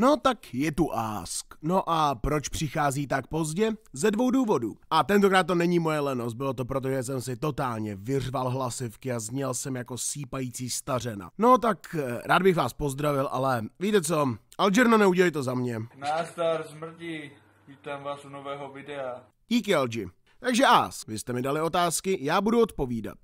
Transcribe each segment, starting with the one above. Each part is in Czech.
No tak je tu Ask. No a proč přichází tak pozdě? Ze dvou důvodů. A tentokrát to není moje lenost, bylo to proto, že jsem si totálně vyřval hlasivky a zněl jsem jako sípající stařena. No tak eh, rád bych vás pozdravil, ale víte co? Algerno, neudělej to za mě. Nástar zmrdí, vítám vás u nového videa. Díky, Algi. Takže ask, vy jste mi dali otázky, já budu odpovídat.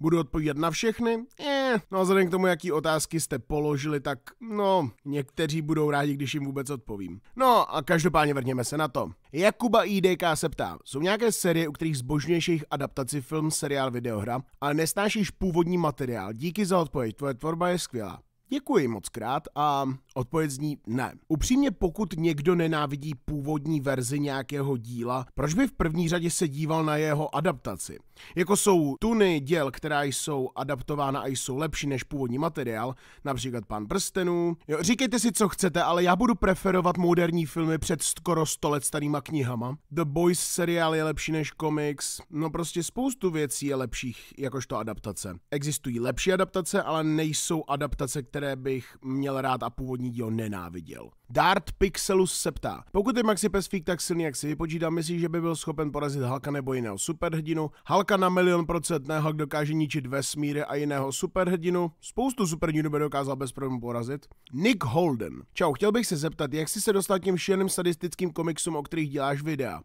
Budu odpovídat na všechny? Eh, no a vzhledem k tomu, jaký otázky jste položili, tak no, někteří budou rádi, když jim vůbec odpovím. No a každopádně vrněme se na to. Jakuba IDK se ptá, jsou nějaké série, u kterých zbožňuješ jejich adaptaci film, seriál, videohra, ale nesnášíš původní materiál? Díky za odpověď, tvoje tvorba je skvělá. Děkuji moc krát a odpověď zní ne. Upřímně, pokud někdo nenávidí původní verzi nějakého díla, proč by v první řadě se díval na jeho adaptaci? Jako jsou tuny děl, která jsou adaptována a jsou lepší než původní materiál, například pan prstenů. Jo, říkejte si, co chcete, ale já budu preferovat moderní filmy před skoro 100 let starýma knihama. The Boys seriál je lepší než komiks, no prostě spoustu věcí je lepších jakožto adaptace. Existují lepší adaptace, ale nejsou adaptace, které které bych měl rád a původní díl nenáviděl. Dart Pixelus se ptá. Pokud je Maxi Pesfík tak silný, jak si vypočítám, myslíš, že by byl schopen porazit Halka nebo jiného superhrdinu? Halka na milion procent, ne, Hulk dokáže ničit vesmíry a jiného superhrdinu. Spoustu superhrdinů by dokázal bez problémů porazit. Nick Holden. Čau, chtěl bych se zeptat, jak jsi se dostal k těm šíleným sadistickým komiksům, o kterých děláš videa?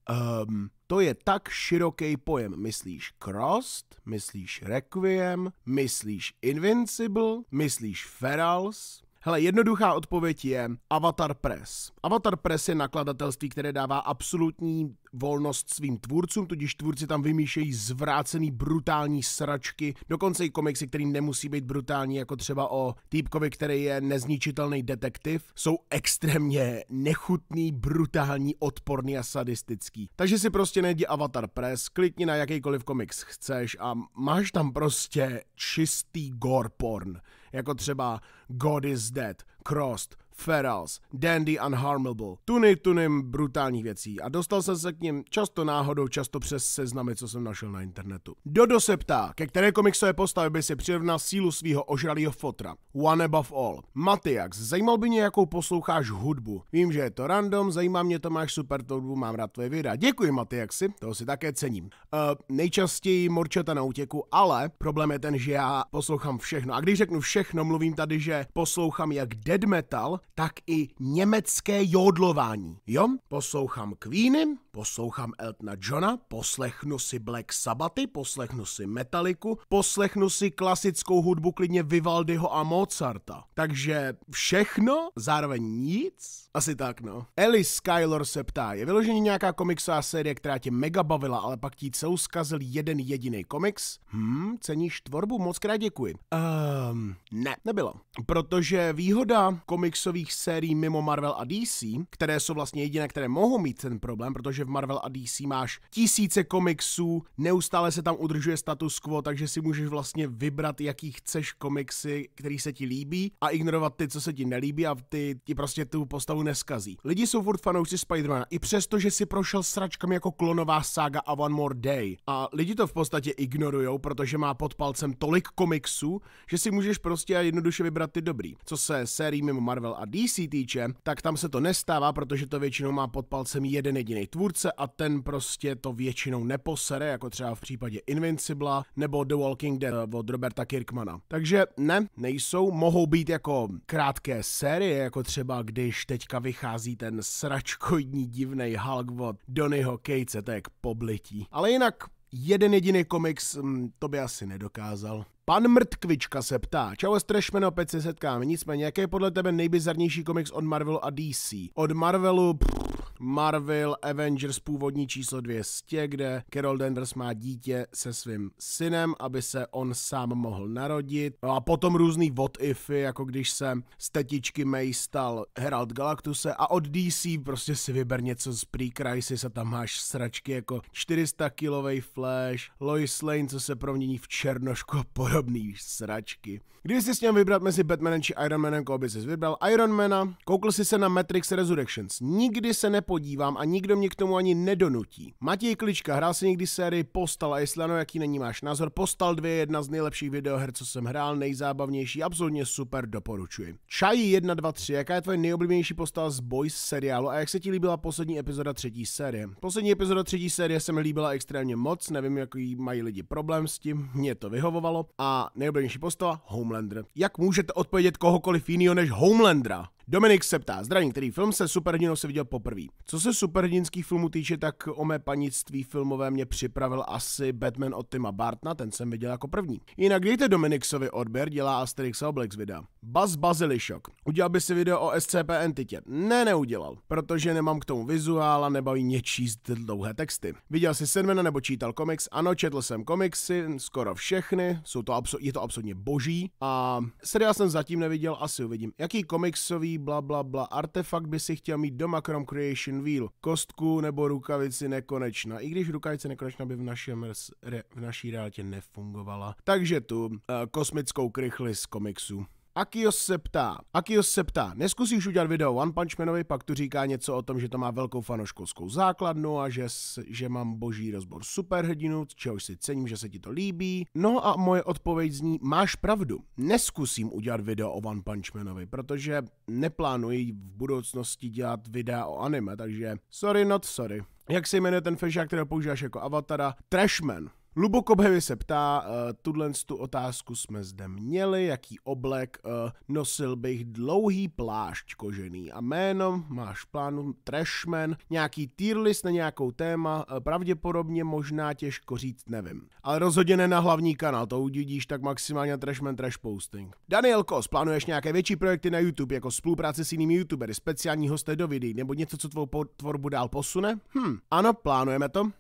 Um, to je tak široký pojem. Myslíš Crossed, myslíš Requiem, myslíš Invincible, myslíš Ferals, Hele, jednoduchá odpověď je Avatar Press. Avatar Press je nakladatelství, které dává absolutní volnost svým tvůrcům, tudíž tvůrci tam vymýšlejí zvrácený brutální sračky, dokonce i komiksy, který nemusí být brutální, jako třeba o týpkovi, který je nezničitelný detektiv, jsou extrémně nechutný, brutální, odporný a sadistický. Takže si prostě najdi Avatar Press, klikni na jakýkoliv komiks chceš a máš tam prostě čistý gore porn jako třeba God is Dead, Crossed, Ferals, Dandy Unharmable, tuny tuny brutálních věcí a dostal jsem se k ním často náhodou, často přes seznamy, co jsem našel na internetu. Dodo se ptá, ke které komiksové postavě by si přirovnal sílu svého ožralého fotra. One Above All. Matyax, zajímal by mě, jakou posloucháš hudbu. Vím, že je to random, zajímá mě to, máš super hudbu, mám rád tvoje videa. Děkuji, Matyaxi, toho si také cením. Uh, nejčastěji morčata na útěku, ale problém je ten, že já poslouchám všechno. A když řeknu všechno, mluvím tady, že poslouchám jak dead metal, tak i německé jodlování. Jo, poslouchám Queeny, Poslouchám Eltona Johna, poslechnu si Black Sabbathy, poslechnu si Metaliku, poslechnu si klasickou hudbu klidně Vivaldiho a Mozarta. Takže všechno, zároveň nic? Asi tak, no. Ellie Skylor se ptá, je vyloženě nějaká komiksová série, která tě mega bavila, ale pak ti celou zkazil jeden jediný komiks? Hm, ceníš tvorbu? Moc krát děkuji. Um, ne, nebylo. Protože výhoda komiksových sérií mimo Marvel a DC, které jsou vlastně jediné, které mohou mít ten problém, protože protože v Marvel a DC máš tisíce komiksů, neustále se tam udržuje status quo, takže si můžeš vlastně vybrat, jaký chceš komiksy, který se ti líbí a ignorovat ty, co se ti nelíbí a ty ti prostě tu postavu neskazí. Lidi jsou furt fanoušci Spidermana, i přesto, že si prošel sračkami jako klonová sága a One More Day. A lidi to v podstatě ignorujou, protože má pod palcem tolik komiksů, že si můžeš prostě a jednoduše vybrat ty dobrý. Co se sérií mimo Marvel a DC týče, tak tam se to nestává, protože to většinou má pod palcem jeden jediný tvůr tvůrce a ten prostě to většinou neposere, jako třeba v případě Invincibla nebo The Walking Dead eh, od Roberta Kirkmana. Takže ne, nejsou, mohou být jako krátké série, jako třeba když teďka vychází ten sračkojní divný Hulk od Donnyho Kejce, to je k poblití. Ale jinak jeden jediný komiks hm, to by asi nedokázal. Pan Mrtkvička se ptá, čau Strashman, opět se setkáme, nicméně, jaký je podle tebe nejbizarnější komiks od Marvelu a DC? Od Marvelu, pff, Marvel Avengers původní číslo 200, kde Carol Danvers má dítě se svým synem, aby se on sám mohl narodit. No a potom různý what ify, jako když se z tetičky May stal Herald Galactuse a od DC prostě si vyber něco z Pre-Crisis a tam máš sračky jako 400 kilový Flash, Lois Lane, co se promění v černošku a podobný sračky. Kdyby si ním vybrat mezi Batmanem či Ironmanem, koho by si vybral Ironmana, koukl si se na Matrix Resurrections. Nikdy se nepo podívám a nikdo mě k tomu ani nedonutí. Matěj Klička hrál si někdy sérii Postal a jestli ano, jaký není máš názor. Postal 2 je jedna z nejlepších videoher, co jsem hrál, nejzábavnější, absolutně super, doporučuji. Čají 1, 2, 3, jaká je tvoje nejoblíbenější postal z Boys seriálu a jak se ti líbila poslední epizoda třetí série? Poslední epizoda třetí série se mi líbila extrémně moc, nevím, jaký mají lidi problém s tím, mě to vyhovovalo. A nejoblíbenější postava Homelander. Jak můžete odpovědět kohokoliv jiného než Homelandera? Dominik se ptá, zdravím, který film se superhrdinou se viděl poprvé? Co se superhrdinských filmů týče, tak o mé panictví filmové mě připravil asi Batman od Tima Bartna, ten jsem viděl jako první. Jinak dejte Dominiksovi odběr, dělá Asterix a Obelix videa. Buzz Bazilišok. Udělal by si video o SCP entitě? Ne, neudělal, protože nemám k tomu vizuál a nebaví mě číst dlouhé texty. Viděl jsi Sedmena nebo čítal komiks? Ano, četl jsem komiksy, skoro všechny, jsou to abso- je to absolutně boží a seriál jsem zatím neviděl, asi uvidím. Jaký komiksový takový bla bla bla. Artefakt by si chtěl mít doma krom Creation Wheel, kostku nebo rukavici nekonečna. I když rukavice nekonečna by v, našem, re, v naší realitě nefungovala. Takže tu uh, kosmickou krychli z komiksu. Akios se ptá, Akios se ptá, neskusíš udělat video One Punch Manovi, pak tu říká něco o tom, že to má velkou fanoškolskou základnu a že, že mám boží rozbor superhrdinu, čehož si cením, že se ti to líbí. No a moje odpověď zní, máš pravdu, neskusím udělat video o One Punch Manovi, protože neplánuji v budoucnosti dělat videa o anime, takže sorry not sorry. Jak se jmenuje ten fešák, kterého používáš jako avatara? Trashman. Luboko Bevy se ptá, uh, tuhle tu otázku jsme zde měli, jaký oblek uh, nosil bych dlouhý plášť kožený a jméno, máš plánu Trashman, nějaký tier list na nějakou téma, uh, pravděpodobně možná těžko říct, nevím. Ale rozhodně ne na hlavní kanál, to uvidíš tak maximálně Trashman Trash Posting. Daniel Kos, plánuješ nějaké větší projekty na YouTube, jako spolupráce s jinými YouTubery, speciální hosté do videí, nebo něco, co tvou tvorbu dál posune? Hm, ano, plánujeme to. Uh,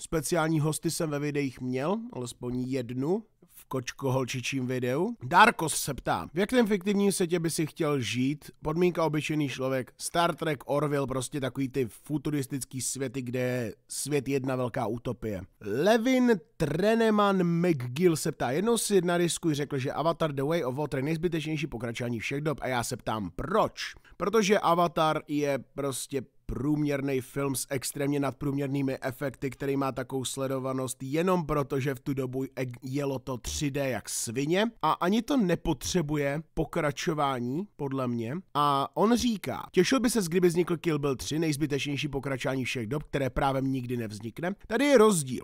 Speciální hosty jsem ve videích měl, alespoň jednu, v kočkoholčičím videu. Darkos se ptá, v jakém fiktivním světě by si chtěl žít? Podmínka obyčejný člověk, Star Trek, Orville, prostě takový ty futuristický světy, kde je svět jedna velká utopie. Levin Treneman McGill se ptá, jednou si na risku řekl, že Avatar The Way of Water je nejzbytečnější pokračování všech dob a já se ptám, proč? Protože Avatar je prostě průměrný film s extrémně nadprůměrnými efekty, který má takovou sledovanost jenom proto, že v tu dobu e- jelo to 3D jak svině a ani to nepotřebuje pokračování, podle mě. A on říká, těšil by se, kdyby vznikl Kill Bill 3, nejzbytečnější pokračování všech dob, které právě nikdy nevznikne. Tady je rozdíl.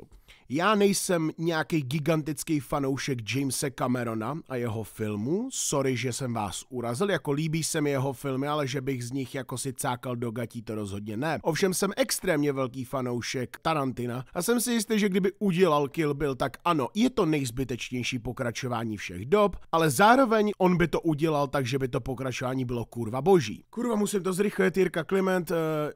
Já nejsem nějaký gigantický fanoušek Jamesa Camerona a jeho filmů. Sorry, že jsem vás urazil, jako líbí se mi jeho filmy, ale že bych z nich jako si cákal do gatí, to rozhodně ne. Ovšem jsem extrémně velký fanoušek Tarantina a jsem si jistý, že kdyby udělal Kill Bill, tak ano, je to nejzbytečnější pokračování všech dob, ale zároveň on by to udělal tak, že by to pokračování bylo kurva boží. Kurva, musím to zrychlit, Jirka Kliment, eh,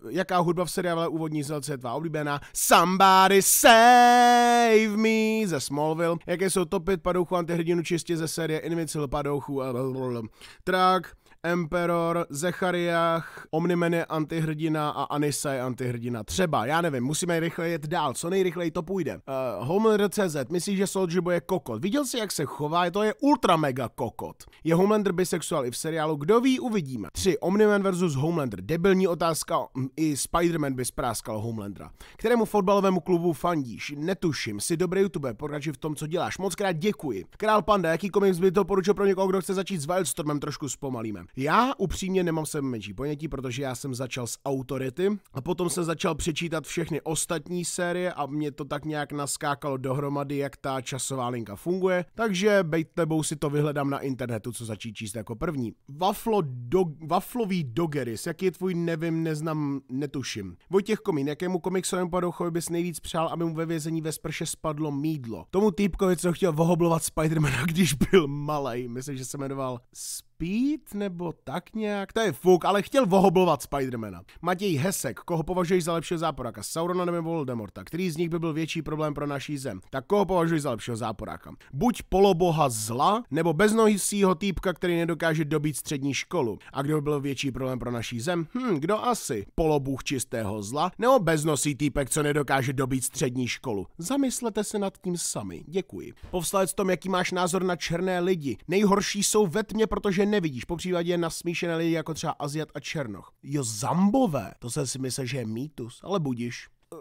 jaká hudba v seriále úvodní zelce je tvá oblíbená? Somebody Said. Save Me ze Smallville, jaké jsou topit padouchu antihrdinu čistě ze série Invincible padouchu a blablabla. Emperor, Zechariach, Omnimen je antihrdina a Anisa je antihrdina. Třeba, já nevím, musíme rychle jet dál, co nejrychleji to půjde. Uh, Homelander.cz, myslíš, že Boy je kokot. Viděl jsi, jak se chová, to je ultra mega kokot. Je Homelander bisexuál i v seriálu, kdo ví, uvidíme. 3. Omnimen versus Homelander, debilní otázka, hm, i Spider-Man by spráskal Homelandera. Kterému fotbalovému klubu fandíš? Netuším, jsi dobrý youtuber, pokračuj v tom, co děláš. Moc krát děkuji. Král Panda, jaký komiks by to poručil pro někoho, kdo chce začít s Wildstormem, trošku zpomalíme. Já upřímně nemám sem menší ponětí, protože já jsem začal s Autority a potom jsem začal přečítat všechny ostatní série a mě to tak nějak naskákalo dohromady, jak ta časová linka funguje, takže bejt tebou si to vyhledám na internetu, co začít číst jako první. Waflo do, waflový dogeris, jaký je tvůj, nevím, neznám, netuším. Vojtěch Komín, jakému komiksovému padochovi bys nejvíc přál, aby mu ve vězení ve sprše spadlo mídlo? Tomu týpkovi, co chtěl vohoblovat Spidermana, když byl malý, myslím, že se jmenoval Sp- Pít nebo tak nějak, to je fuk, ale chtěl vohoblovat Spidermana. Matěj Hesek, koho považuješ za lepšího záporáka, Saurona nebo Voldemorta, který z nich by byl větší problém pro naší zem, tak koho považuješ za lepšího záporáka? Buď poloboha zla, nebo beznohysího týpka, který nedokáže dobít střední školu. A kdo by byl větší problém pro naší zem? Hm, kdo asi? Polobůh čistého zla, nebo beznosý týpek, co nedokáže dobít střední školu? Zamyslete se nad tím sami, děkuji. Povstalec tom, jaký máš názor na černé lidi. Nejhorší jsou ve tmě, protože nevidíš. Po případě smíšené lidi jako třeba Aziat a Černoch. Jo, zambové, to jsem si myslel, že je mýtus, ale budíš? Eh,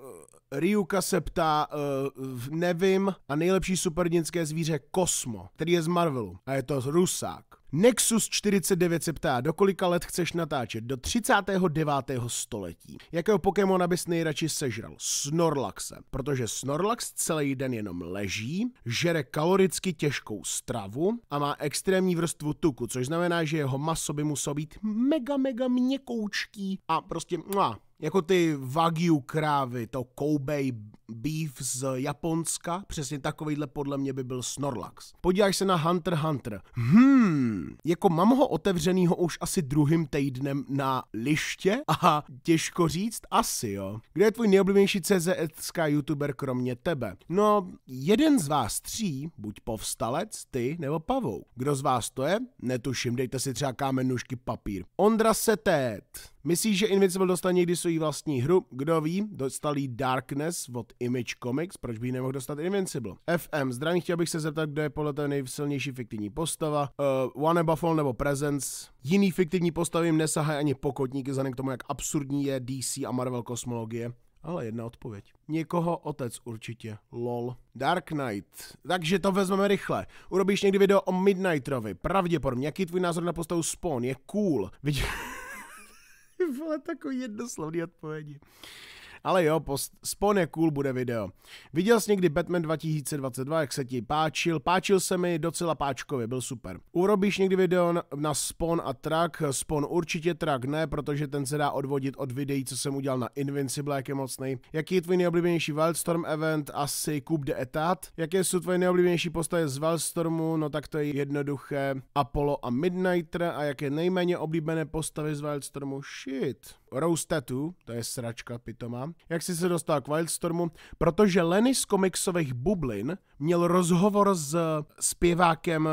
Ryuka se ptá, uh, nevím, a nejlepší superdinské zvíře Kosmo, který je z Marvelu a je to Rusák. Nexus 49 se ptá, do kolika let chceš natáčet? Do 39. století. Jakého Pokémona bys nejradši sežral? Snorlaxe. Protože Snorlax celý den jenom leží, žere kaloricky těžkou stravu a má extrémní vrstvu tuku, což znamená, že jeho maso by muselo být mega, mega měkoučký a prostě mua, jako ty Wagyu krávy, to Kobe beef z Japonska, přesně takovýhle podle mě by byl Snorlax. Podíváš se na Hunter Hunter. Hmm, jako mám ho otevřenýho už asi druhým týdnem na liště aha, těžko říct, asi jo. Kde je tvůj nejoblíbenější CZS youtuber kromě tebe? No, jeden z vás tří, buď povstalec, ty nebo pavou. Kdo z vás to je? Netuším, dejte si třeba kámen, nůžky, papír. Ondra Setet. Myslíš, že Invincible dostane někdy svoji vlastní hru? Kdo ví? Dostal jí Darkness od Image Comics, proč by ji nemohl dostat Invincible? FM, zdravím, chtěl bych se zeptat, kdo je podle toho nejsilnější fiktivní postava? Uh, One Buffalo nebo Presence? Jiný fiktivní postavy jim nesahají ani pokotníky, vzhledem k tomu, jak absurdní je DC a Marvel kosmologie. Ale jedna odpověď. Někoho otec určitě. LOL. Dark Knight. Takže to vezmeme rychle. Urobíš někdy video o Midnighterovi. Pravděpodobně. Jaký tvůj názor na postavu Spawn? Je cool. Vidíš? vole, takový jednoslovný odpovědi. Ale jo, po spone cool bude video. Viděl jsi někdy Batman 2022, jak se ti páčil? Páčil se mi docela páčkově, byl super. Urobíš někdy video na Spawn a Track? Spawn určitě Track ne, protože ten se dá odvodit od videí, co jsem udělal na Invincible, jak je mocný. Jaký je tvůj nejoblíbenější Wildstorm event? Asi Coup de Etat. Jaké jsou tvoje nejoblíbenější postaje z Wildstormu? No tak to je jednoduché. Apollo a Midnighter. A jaké nejméně oblíbené postavy z Wildstormu? Shit. Roastatu, to je sračka pitoma, jak jsi se dostal k Wildstormu, protože Lenny z komiksových bublin měl rozhovor s eh, zpěvákem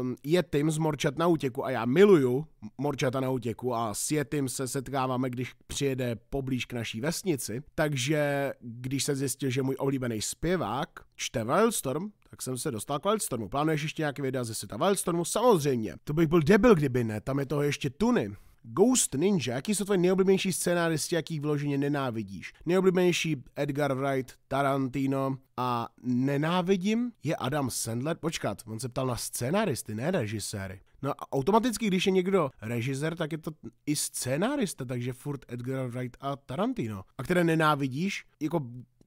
um, eh, Yetim z Morčat na útěku a já miluju Morčata na útěku a s Yetim se setkáváme, když přijede poblíž k naší vesnici, takže když se zjistil, že můj oblíbený zpěvák čte Wildstorm, tak jsem se dostal k Wildstormu. Plánuješ ještě nějaké videa ze světa Wildstormu? Samozřejmě. To bych byl debil, kdyby ne, tam je toho ještě tuny. Ghost Ninja, jaký jsou tvoje nejoblíbenější scénáristi, jakých vyloženě nenávidíš? Nejoblíbenější Edgar Wright, Tarantino a nenávidím je Adam Sandler. Počkat, on se ptal na scénáristy, ne režiséry. No a automaticky, když je někdo režisér, tak je to i scénárista, takže furt Edgar Wright a Tarantino. A které nenávidíš, jako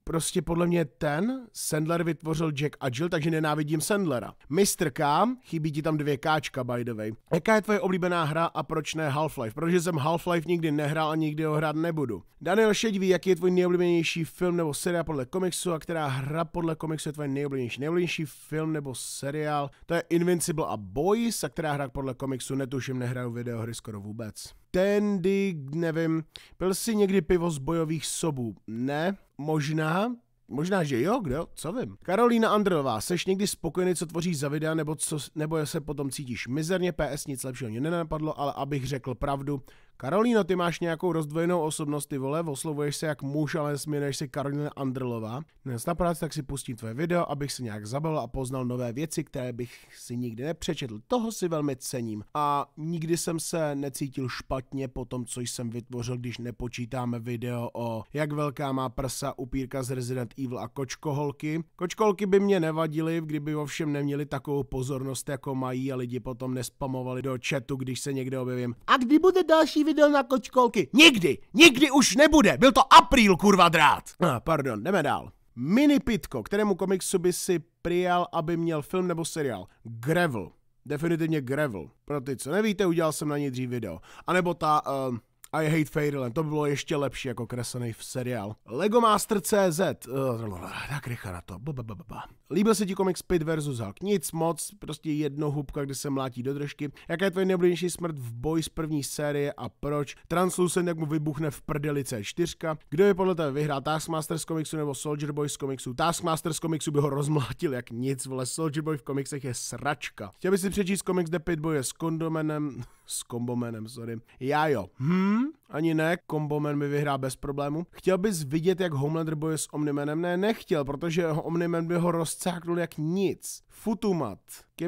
prostě podle mě ten Sandler vytvořil Jack a Jill, takže nenávidím Sandlera. Mr. K, chybí ti tam dvě káčka by the way. Jaká je tvoje oblíbená hra a proč ne Half-Life? Protože jsem Half-Life nikdy nehrál a nikdy ho hrát nebudu. Daniel Šedivý, jaký je tvůj nejoblíbenější film nebo seriál podle komiksu a která hra podle komiksu je tvoje nejoblíbenější? Nejoblíbenější film nebo seriál? To je Invincible a Boys, a která hra podle komiksu netuším, nehraju videohry skoro vůbec. Tendy, nevím, pil jsi někdy pivo z bojových sobů? Ne. Možná, možná, že jo, kdo, co vím. Karolína Andrová, seš někdy spokojený, co tvoříš za videa, nebo, co, nebo se potom cítíš mizerně, PS nic lepšího mě nenapadlo, ale abych řekl pravdu, Karolíno, ty máš nějakou rozdvojenou osobnost, ty vole, oslovuješ se jak muž, ale směneš se Karolina Andrlova. Dnes na práci tak si pustím tvoje video, abych si nějak zabavil a poznal nové věci, které bych si nikdy nepřečetl. Toho si velmi cením. A nikdy jsem se necítil špatně po tom, co jsem vytvořil, když nepočítáme video o jak velká má prsa upírka z Resident Evil a kočkoholky. Kočkoholky by mě nevadily, kdyby ovšem neměli takovou pozornost, jako mají a lidi potom nespamovali do chatu, když se někde objevím. A kdy bude další viděl na kočkolky. Nikdy, nikdy už nebude. Byl to apríl, kurva drát. Ah, pardon, jdeme dál. Mini Pitko, kterému komiksu by si přijal, aby měl film nebo seriál? Gravel. Definitivně Gravel. Pro ty, co nevíte, udělal jsem na něj dřív video. A nebo ta... Uh, i Hate Fairyland, to by bylo ještě lepší jako kreslený v seriál. Lego Master CZ, uh, eh, tak rychle na to, Ba, Líbil se ti komik Spit vs. Hulk? Nic moc, prostě jedno hubka, kde se mlátí do držky. Jaká je tvoje nejoblíbenější smrt v boji z první série a proč? Translucent, jak mu vybuchne v prdeli C4. Kdo je podle tebe vyhrál Taskmaster z komiksu nebo Soldier Boy z komiksu? Taskmaster z komiksu by ho rozmlátil jak nic, vole Soldier Boy v komiksech je sračka. Chtěl by si přečíst komiks, kde Pitboy je s kondomenem, s kombomenem, sorry. Já jo. Hmm, Hm, ani ne, Komboman mi vyhrá bez problému. Chtěl bys vidět, jak Homelander bojuje s Omnimanem? Ne, nechtěl, protože Omniman by ho rozcáknul jak nic. Futumat.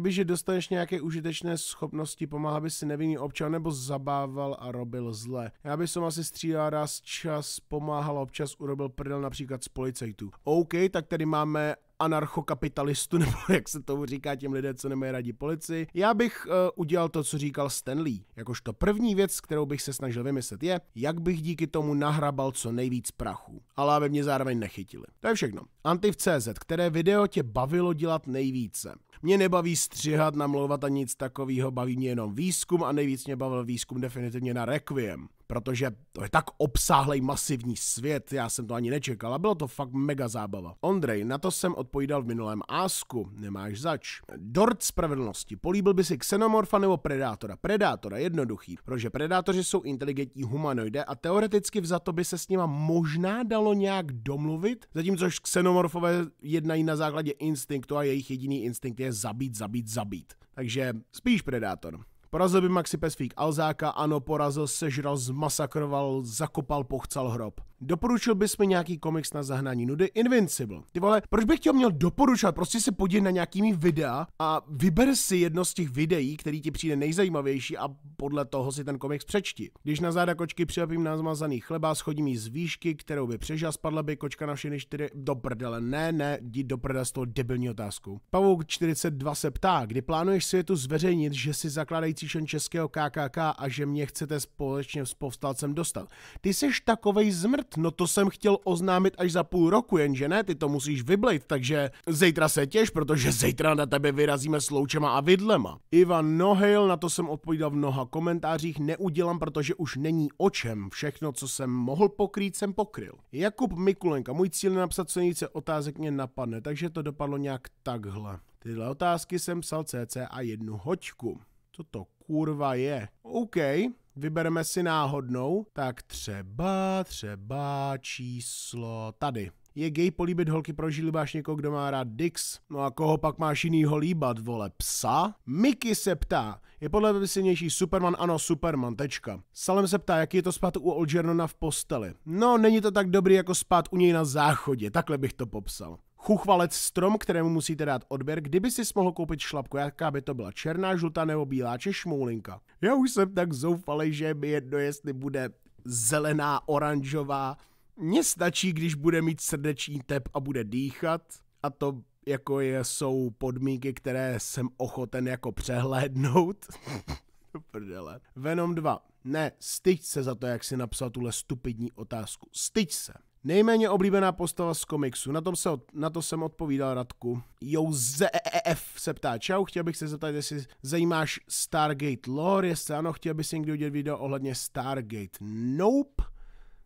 že dostaneš nějaké užitečné schopnosti, pomáhá by si nevinný občan nebo zabával a robil zle. Já bych som asi střílel raz čas, pomáhal občas, urobil prdel například z policajtů. OK, tak tady máme anarchokapitalistu, nebo jak se tomu říká těm lidem, co nemají rádi policii. Já bych uh, udělal to, co říkal Stanley. Jakožto první věc, kterou bych se snažil vymyslet, je, jak bych díky tomu nahrabal co nejvíc prachu, ale aby mě zároveň nechytili. To je všechno. Antiv.cz, které video tě bavilo dělat nejvíce. Mě nebaví stříhat, namlouvat a nic takového, baví mě jenom výzkum a nejvíc mě bavil výzkum definitivně na Requiem protože to je tak obsáhlej masivní svět, já jsem to ani nečekal a bylo to fakt mega zábava. Ondrej, na to jsem odpovídal v minulém ásku. nemáš zač. Dort spravedlnosti, políbil by si Xenomorfa nebo Predátora? Predátora, jednoduchý, protože Predátoři jsou inteligentní humanoidé a teoreticky to by se s nima možná dalo nějak domluvit, zatímcož Xenomorfové jednají na základě instinktu a jejich jediný instinkt je zabít, zabít, zabít. Takže spíš Predátor. Porazil by Maxi Pesvík Alzáka, ano, porazil, sežral, zmasakroval, zakopal, pochcal hrob. Doporučil bys mi nějaký komiks na zahnání nudy? Invincible. Ty vole, proč bych tě měl doporučovat? Prostě se podívej na nějakými videa a vyber si jedno z těch videí, který ti přijde nejzajímavější a podle toho si ten komiks přečti. Když na záda kočky přilepím zmazaný chleba, schodím jí z výšky, kterou by přežila, spadla by kočka na všechny čtyři. Do prdele, ne, ne, jdi do prdele s tou debilní otázkou. Pavouk 42 se ptá, kdy plánuješ světu zveřejnit, že si zakládající člen českého KKK a že mě chcete společně s povstalcem dostat. Ty jsi takovej zmrt, no to jsem chtěl oznámit až za půl roku, jenže ne, ty to musíš vyblejt, takže zítra se těš, protože zítra na tebe vyrazíme s loučema a vidlema. Ivan Nohil, na to jsem odpovídal v mnoha komentářích neudělám, protože už není o čem. Všechno, co jsem mohl pokrýt, jsem pokryl. Jakub Mikulenka, můj cíl je napsat co nejvíce otázek mě napadne, takže to dopadlo nějak takhle. Tyhle otázky jsem psal CC a jednu hoďku. Co to kurva je? OK, vybereme si náhodnou. Tak třeba, třeba číslo tady je gay políbit holky pro líbáš někoho, kdo má rád dicks. No a koho pak máš jinýho líbat, vole, psa? Mickey se ptá, je podle tebe silnější Superman? Ano, Superman, tečka. Salem se ptá, jaký je to spát u Olgernona v posteli. No, není to tak dobrý jako spát u něj na záchodě, takhle bych to popsal. Chuchvalec strom, kterému musíte dát odběr, kdyby si mohl koupit šlapku, jaká by to byla černá, žlutá nebo bílá či šmoulinka. Já už jsem tak zoufalý, že mi jedno, jestli bude zelená, oranžová, mně stačí, když bude mít srdeční tep a bude dýchat a to jako je, jsou podmínky, které jsem ochoten jako přehlédnout. prdele. Venom 2. Ne, styď se za to, jak si napsal tuhle stupidní otázku. Styď se. Nejméně oblíbená postava z komiksu. Na, tom se od, na to jsem odpovídal Radku. ZEF e- e- se ptá. Čau, chtěl bych se zeptat, jestli zajímáš Stargate lore. Jestli ano, chtěl bys někdy udělat video ohledně Stargate. Nope.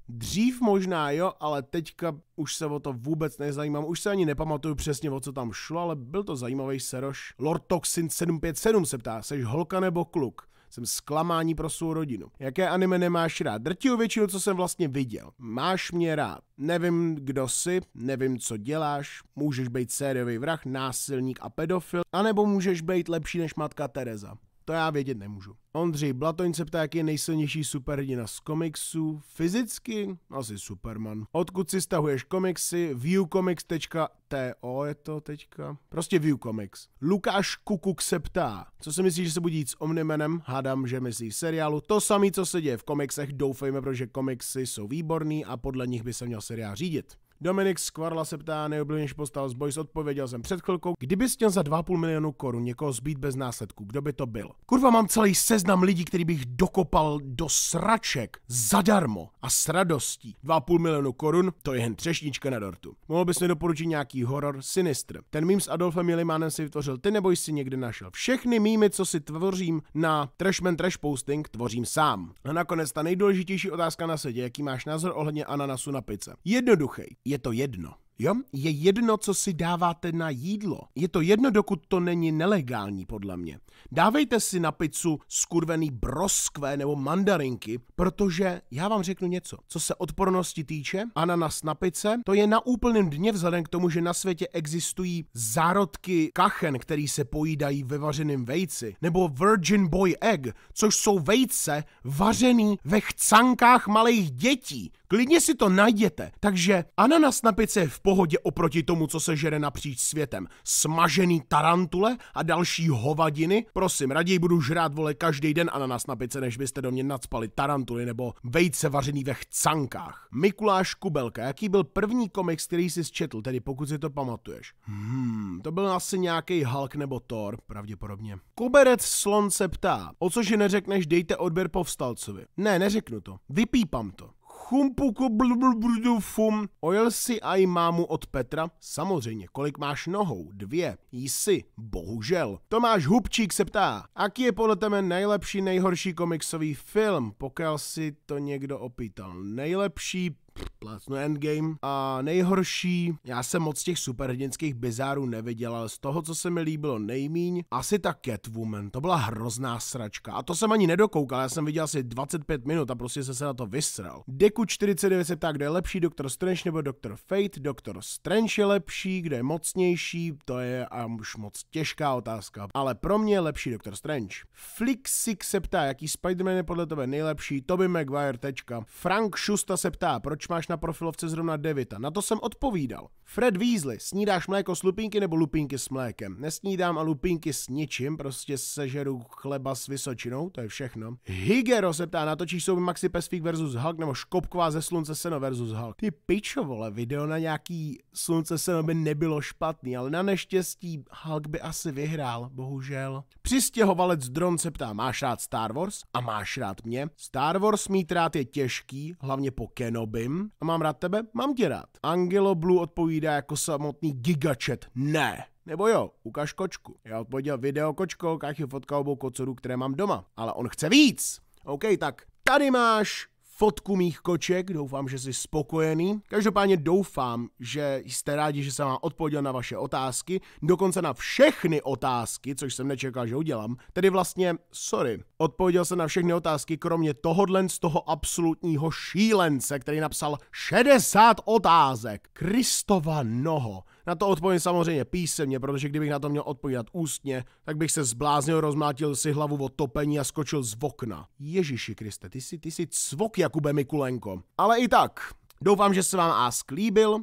Dřív možná jo, ale teďka už se o to vůbec nezajímám, už se ani nepamatuju přesně o co tam šlo, ale byl to zajímavý seroš. Lord Toxin 757 se ptá, seš holka nebo kluk? Jsem zklamání pro svou rodinu. Jaké anime nemáš rád? Drtivou většinu, co jsem vlastně viděl. Máš mě rád. Nevím, kdo jsi, nevím, co děláš, můžeš být sériový vrah, násilník a pedofil, a nebo můžeš být lepší než matka Teresa. To já vědět nemůžu. Ondřej Blatoň se ptá, jaký je nejsilnější superhrdina z komiksů. Fyzicky? Asi Superman. Odkud si stahuješ komiksy? Viewcomics.to je to teďka. Prostě Viewcomics. Lukáš Kukuk se ptá, co si myslíš, že se bude dít s Omnimenem? Hádám, že myslí seriálu. To samé, co se děje v komiksech. Doufejme, protože komiksy jsou výborný a podle nich by se měl seriál řídit. Dominik Skvarla se ptá, nejoblíbenější postava z Boys, odpověděl jsem před chvilkou. Kdyby chtěl za 2,5 milionu korun někoho zbít bez následků, kdo by to byl? Kurva, mám celý seznam lidí, který bych dokopal do sraček zadarmo a s radostí. 2,5 milionu korun, to je jen třešnička na dortu. Mohl bys mi doporučit nějaký horor Sinistr. Ten mým s Adolfem Jelimánem si vytvořil ty nebo jsi někde našel. Všechny mýmy, co si tvořím na Trashman Trash Posting, tvořím sám. A nakonec ta nejdůležitější otázka na světě, jaký máš názor ohledně ananasu na pice. Jednoduchý je to jedno. Jo? Je jedno, co si dáváte na jídlo. Je to jedno, dokud to není nelegální, podle mě. Dávejte si na pizzu skurvený broskve nebo mandarinky, protože já vám řeknu něco. Co se odpornosti týče, ananas na pice, to je na úplném dně vzhledem k tomu, že na světě existují zárodky kachen, který se pojídají ve vařeném vejci, nebo virgin boy egg, což jsou vejce vařený ve chcankách malých dětí. Klidně si to najděte. Takže ananas na pice je v pohodě oproti tomu, co se žere napříč světem. Smažený tarantule a další hovadiny. Prosím, raději budu žrát vole každý den ananas na pice, než byste do mě nadspali tarantuly nebo vejce vařený ve chcankách. Mikuláš Kubelka, jaký byl první komiks, který jsi četl, tedy pokud si to pamatuješ? Hmm, to byl asi nějaký Hulk nebo Thor, pravděpodobně. Koberec Slon se ptá, o což neřekneš, dejte odběr povstalcovi. Ne, neřeknu to, vypípám to. Chumpuku blblbludu fum. Ojel si aj mámu od Petra? Samozřejmě. Kolik máš nohou? Dvě. Jsi. Bohužel. Tomáš Hubčík se ptá. Aký je podle tebe nejlepší, nejhorší komiksový film? Pokud si to někdo opýtal. Nejlepší plácnu no Endgame. A nejhorší, já jsem moc těch superhrdinských bizárů neviděl, ale z toho, co se mi líbilo nejmíň, asi ta Catwoman, to byla hrozná sračka. A to jsem ani nedokoukal, já jsem viděl asi 25 minut a prostě jsem se na to vysral. Deku 49 se ptá, kde je lepší, Doktor Strange nebo Doktor Fate, Doktor Strange je lepší, kde je mocnější, to je a už moc těžká otázka, ale pro mě je lepší Doktor Strange. Flixik se ptá, jaký Spider-Man je podle tebe nejlepší, Toby Maguire, tečka. Frank Šusta se ptá, proč proč máš na profilovce zrovna Devita. Na to jsem odpovídal. Fred Weasley, snídáš mléko s lupínky nebo lupínky s mlékem? Nesnídám a lupínky s ničím, prostě sežeru chleba s vysočinou, to je všechno. Higero se ptá, natočíš souby Maxi Pesfík versus Hulk nebo Škopková ze Slunce Seno versus Hulk. Ty pičo, vole, video na nějaký Slunce Seno by nebylo špatný, ale na neštěstí Hulk by asi vyhrál, bohužel. Přistěhovalec Dron se ptá, máš rád Star Wars? A máš rád mě? Star Wars mít rád je těžký, hlavně po Kenobim. A mám rád tebe? Mám tě rád. Angelo Blue odpovídá jako samotný gigachat. Ne. Nebo jo, ukaž kočku. Já odpověděl video kočko, jak fotka obou kocorů, které mám doma. Ale on chce víc. OK, tak tady máš fotku mých koček, doufám, že jsi spokojený. Každopádně doufám, že jste rádi, že jsem vám odpověděl na vaše otázky, dokonce na všechny otázky, což jsem nečekal, že udělám. Tedy vlastně, sorry, Odpověděl jsem na všechny otázky, kromě tohohle z toho absolutního šílence, který napsal 60 otázek. Kristova noho. Na to odpovím samozřejmě písemně, protože kdybych na to měl odpovídat ústně, tak bych se zbláznil, rozmátil si hlavu o topení a skočil z okna. Ježíši Kriste, ty jsi, ty jsi cvok Jakube Mikulenko. Ale i tak, doufám, že se vám Ask líbil.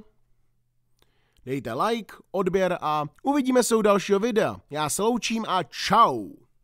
Dejte like, odběr a uvidíme se u dalšího videa. Já se loučím a čau.